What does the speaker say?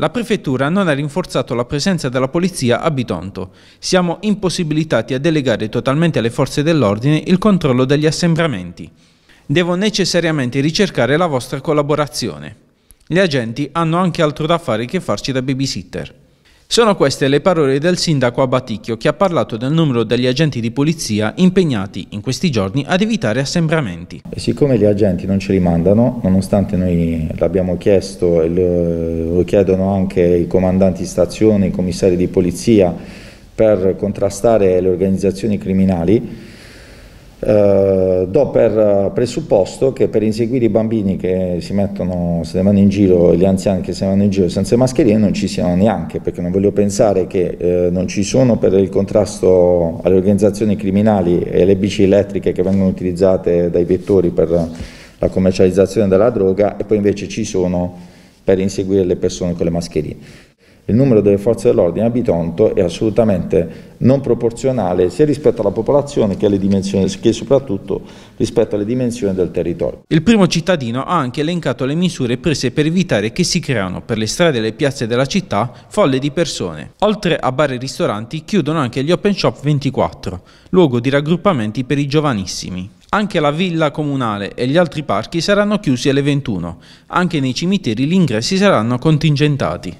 La prefettura non ha rinforzato la presenza della polizia a Bitonto. Siamo impossibilitati a delegare totalmente alle forze dell'ordine il controllo degli assembramenti. Devo necessariamente ricercare la vostra collaborazione. Gli agenti hanno anche altro da fare che farci da babysitter. Sono queste le parole del sindaco Abaticchio che ha parlato del numero degli agenti di polizia impegnati in questi giorni ad evitare assembramenti. E siccome gli agenti non ce li mandano, nonostante noi l'abbiamo chiesto e lo chiedono anche i comandanti di stazione, i commissari di polizia per contrastare le organizzazioni criminali, eh, eh, do per eh, presupposto che per inseguire i bambini che si mettono, se ne vanno in giro, gli anziani che se ne vanno in giro senza mascherine non ci siano neanche, perché non voglio pensare che eh, non ci sono per il contrasto alle organizzazioni criminali e alle bici elettriche che vengono utilizzate dai vettori per la commercializzazione della droga e poi invece ci sono per inseguire le persone con le mascherine il numero delle forze dell'ordine a Bitonto è assolutamente non proporzionale sia rispetto alla popolazione che, che, soprattutto rispetto alle dimensioni del territorio. Il primo cittadino ha anche elencato le misure prese per evitare che si creano per le strade e le piazze della città folle di persone. Oltre a bar e ristoranti chiudono anche gli Open Shop 24, luogo di raggruppamenti per i giovanissimi. Anche la villa comunale e gli altri parchi saranno chiusi alle 21. Anche nei cimiteri gli ingressi saranno contingentati.